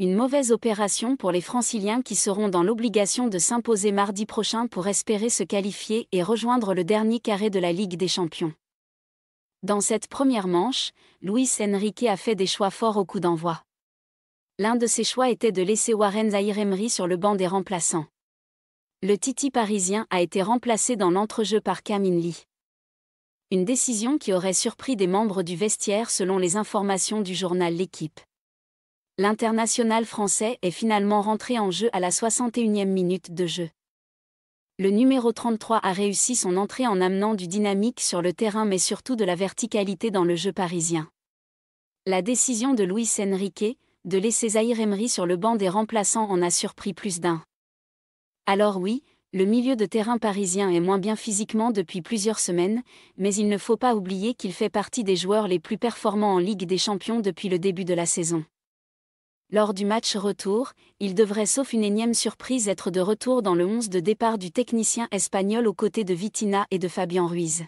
une mauvaise opération pour les franciliens qui seront dans l'obligation de s'imposer mardi prochain pour espérer se qualifier et rejoindre le dernier carré de la Ligue des Champions. Dans cette première manche, Luis Enrique a fait des choix forts au coup d'envoi. L'un de ses choix était de laisser Warren Zahir-Emery sur le banc des remplaçants. Le Titi parisien a été remplacé dans l'entrejeu par Kamin Lee. Une décision qui aurait surpris des membres du vestiaire selon les informations du journal L'équipe l'international français est finalement rentré en jeu à la 61e minute de jeu. Le numéro 33 a réussi son entrée en amenant du dynamique sur le terrain mais surtout de la verticalité dans le jeu parisien. La décision de Luis Enrique de laisser Zahir Emery sur le banc des remplaçants en a surpris plus d'un. Alors oui, le milieu de terrain parisien est moins bien physiquement depuis plusieurs semaines, mais il ne faut pas oublier qu'il fait partie des joueurs les plus performants en Ligue des Champions depuis le début de la saison. Lors du match retour, il devrait sauf une énième surprise être de retour dans le 11 de départ du technicien espagnol aux côtés de Vitina et de Fabian Ruiz.